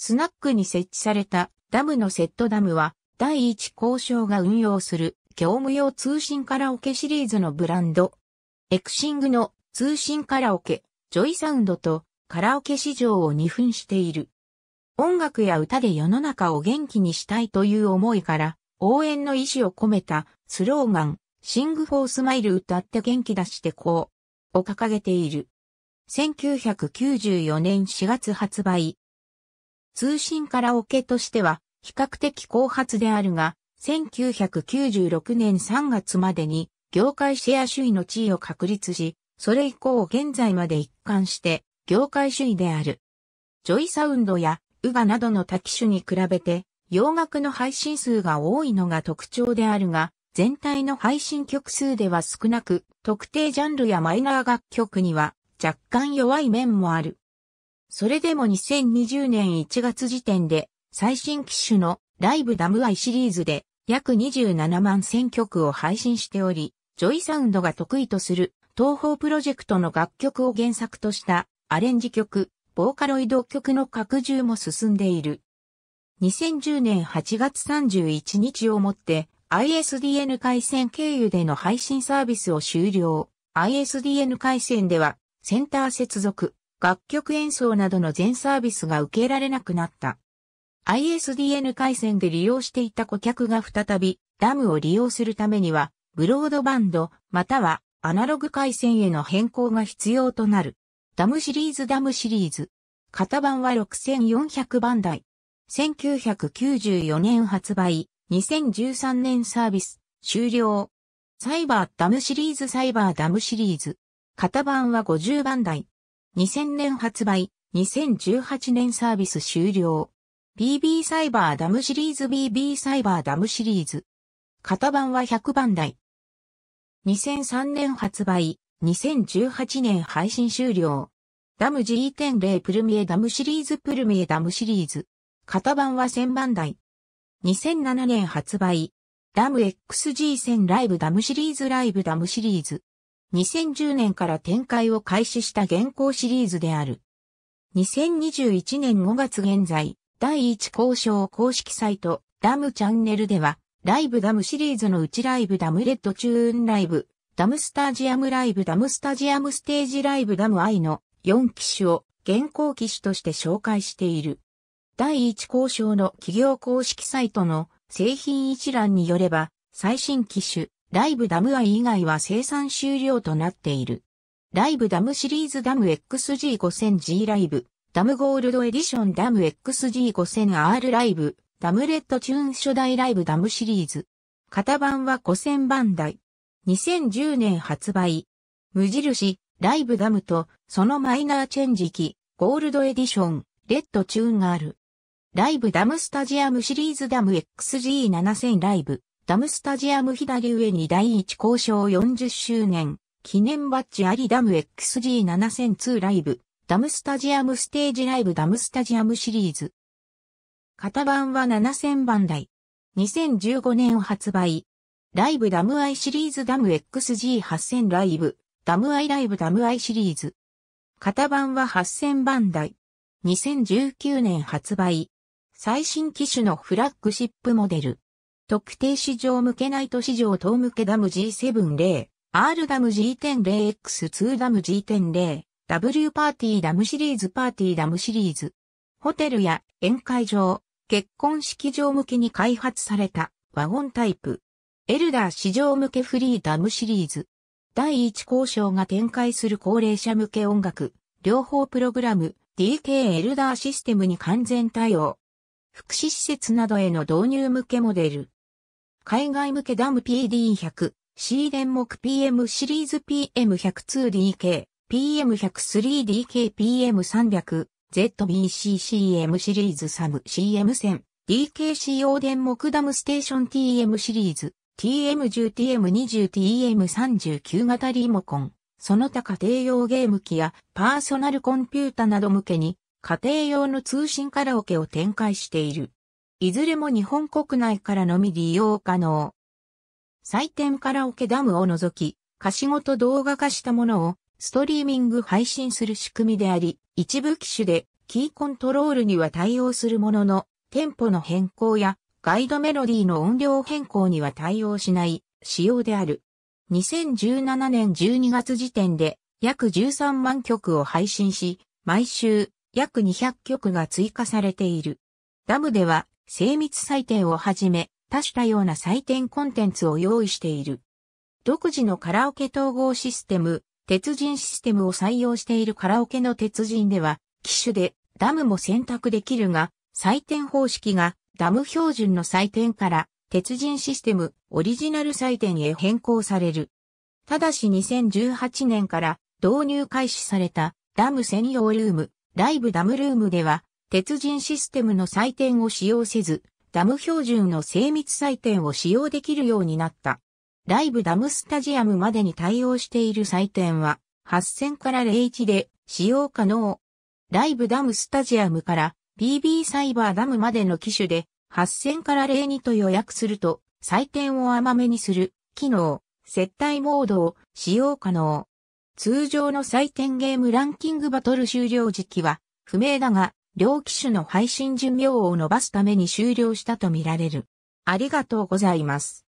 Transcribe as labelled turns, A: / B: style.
A: スナックに設置されたダムのセットダムは、第一交渉が運用する業務用通信カラオケシリーズのブランド。エクシングの通信カラオケ、ジョイサウンドとカラオケ市場を二分している。音楽や歌で世の中を元気にしたいという思いから、応援の意志を込めたスローガン、シングフォースマイル歌って元気出してこうを掲げている。1994年4月発売、通信カラオケとしては比較的後発であるが、1996年3月までに業界シェア主義の地位を確立し、それ以降現在まで一貫して業界主義である。ジョイサウンドやウガなどの多機種に比べて洋楽の配信数が多いのが特徴であるが、全体の配信曲数では少なく、特定ジャンルやマイナー楽曲には若干弱い面もある。それでも2020年1月時点で最新機種のライブダムアイシリーズで約27万1000曲を配信しており、ジョイサウンドが得意とする東方プロジェクトの楽曲を原作としたアレンジ曲、ボーカロイド曲の拡充も進んでいる。2010年8月31日をもって ISDN 回線経由での配信サービスを終了。ISDN 回線ではセンター接続、楽曲演奏などの全サービスが受けられなくなった。ISDN 回線で利用していた顧客が再びダムを利用するためには、ブロードバンド、またはアナログ回線への変更が必要となる。ダムシリーズダムシリーズ。型番は6400番台。1994年発売、2013年サービス、終了。サイバーダムシリーズサイバーダムシリーズ。型番は50番台。2000年発売、2018年サービス終了。BB サイバーダムシリーズ BB サイバーダムシリーズ。型番は100番台。2003年発売、2018年配信終了。ダム G1.0 プルミエダムシリーズプルミエダムシリーズ。型番は1000番台。2007年発売。ダム XG1000 ライブダムシリーズライブダムシリーズ。2010年から展開を開始した現行シリーズである。2021年5月現在、第1交渉公式サイト、ダムチャンネルでは、ライブダムシリーズのうちライブダムレッドチューンライブ、ダムスタジアムライブダムスタジアムステージライブダム愛の4機種を現行機種として紹介している。第1交渉の企業公式サイトの製品一覧によれば、最新機種、ライブダムアイ以外は生産終了となっている。ライブダムシリーズダム XG5000G ライブ、ダムゴールドエディションダム XG5000R ライブ、ダムレッドチューン初代ライブダムシリーズ。型番は5000番台。2010年発売。無印、ライブダムと、そのマイナーチェンジ機、ゴールドエディション、レッドチューンがある。ライブダムスタジアムシリーズダム XG7000 ライブ。ダムスタジアム左上に第1交渉40周年、記念バッジありダム XG7002 ライブ、ダムスタジアムステージライブダムスタジアムシリーズ。型番は7000番台。2015年発売。ライブダムアイシリーズダム XG8000 ライブ、ダムアイライブダムアイシリーズ。型番は8000番台。2019年発売。最新機種のフラッグシップモデル。特定市場向けナイト市場等向けダム G70、R ダム G.0X2 ダム G.0、W パーティーダムシリーズパーティーダムシリーズ。ホテルや宴会場、結婚式場向けに開発されたワゴンタイプ。エルダー市場向けフリーダムシリーズ。第1交渉が展開する高齢者向け音楽、両方プログラム、DK エルダーシステムに完全対応。福祉施設などへの導入向けモデル。海外向けダム PD100、C 電木 PM シリーズ PM102DK、PM103DK、PM300、ZBCCM シリーズサム CM1000、DKC 用電木ダムステーション TM シリーズ、TM10、TM20、TM39 型リモコン、その他家庭用ゲーム機やパーソナルコンピュータなど向けに、家庭用の通信カラオケを展開している。いずれも日本国内からのみ利用可能。採点カラオケダムを除き、歌詞ごと動画化したものをストリーミング配信する仕組みであり、一部機種でキーコントロールには対応するものの、テンポの変更やガイドメロディーの音量変更には対応しない仕様である。2017年12月時点で約13万曲を配信し、毎週約200曲が追加されている。ダムでは精密採点をはじめ、多種多様な採点コンテンツを用意している。独自のカラオケ統合システム、鉄人システムを採用しているカラオケの鉄人では、機種でダムも選択できるが、採点方式がダム標準の採点から鉄人システムオリジナル採点へ変更される。ただし2018年から導入開始されたダム専用ルーム、ライブダムルームでは鉄人システムの採点を使用せず、ダム標準の精密採点を使用できるようになった。ライブダムスタジアムまでに対応している採点は、8000から01で使用可能。ライブダムスタジアムから PB サイバーダムまでの機種で8000から02と予約すると採点を甘めにする機能、接待モードを使用可能。通常の採点ゲームランキングバトル終了時期は不明だが両機種の配信寿命を伸ばすために終了したとみられる。ありがとうございます。